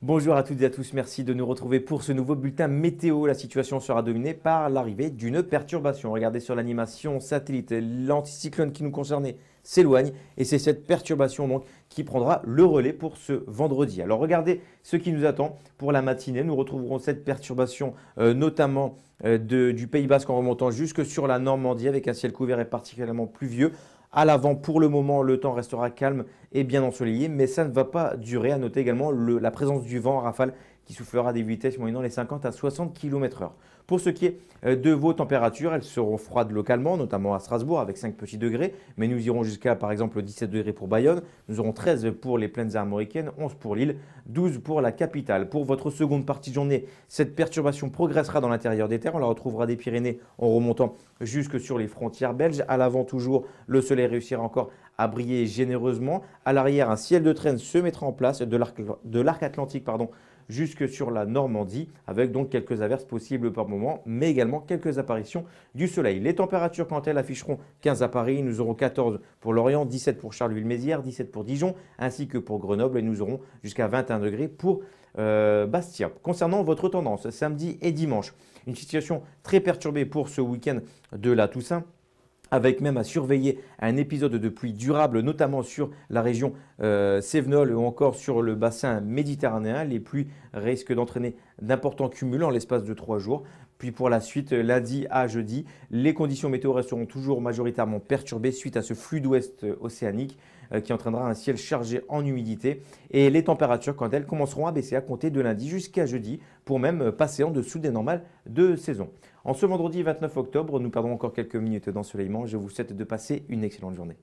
Bonjour à toutes et à tous, merci de nous retrouver pour ce nouveau bulletin météo. La situation sera dominée par l'arrivée d'une perturbation. Regardez sur l'animation satellite, l'anticyclone qui nous concernait s'éloigne et c'est cette perturbation donc qui prendra le relais pour ce vendredi. Alors regardez ce qui nous attend pour la matinée. Nous retrouverons cette perturbation euh, notamment euh, du Pays Basque en remontant jusque sur la Normandie avec un ciel couvert et particulièrement pluvieux à l'avant. Pour le moment, le temps restera calme et bien ensoleillé, mais ça ne va pas durer. À noter également la présence du vent à rafale qui soufflera des vitesses moyennant les 50 à 60 km/h. Pour ce qui est euh, de vos températures, elles seront froides localement, notamment à Strasbourg avec 5 petits degrés, mais nous irons jusqu'à par exemple 17 degrés pour Bayonne, nous aurons 13 pour les plaines armoricaines, 11 pour Lille, 12 pour la capitale. Pour votre seconde partie de journée, cette perturbation progressera dans l'intérieur des terres, on la retrouvera des Pyrénées en remontant jusque sur les frontières belges. À l'avant toujours, le soleil réussira encore à briller généreusement. À l'arrière, un ciel de traîne se mettra en place de l'arc atlantique pardon, jusque sur la Normandie, avec donc quelques averses possibles par moment, mais également quelques apparitions du soleil. Les températures, quant elles, afficheront 15 à Paris, nous aurons 14 pour Lorient, 17 pour Charleville-Mézières, 17 pour Dijon, ainsi que pour Grenoble, et nous aurons jusqu'à 21 degrés pour euh, Bastia. Concernant votre tendance, samedi et dimanche, une situation très perturbée pour ce week-end de la Toussaint avec même à surveiller un épisode de pluie durable, notamment sur la région euh, Sévenol ou encore sur le bassin méditerranéen. Les pluies risquent d'entraîner d'importants cumuls en l'espace de trois jours. Puis pour la suite, lundi à jeudi, les conditions météo resteront toujours majoritairement perturbées suite à ce flux d'ouest océanique euh, qui entraînera un ciel chargé en humidité. Et les températures, quand elles commenceront à baisser à compter de lundi jusqu'à jeudi, pour même passer en dessous des normales de saison. En ce vendredi 29 octobre, nous perdrons encore quelques minutes d'ensoleillement. Je vous souhaite de passer une excellente journée.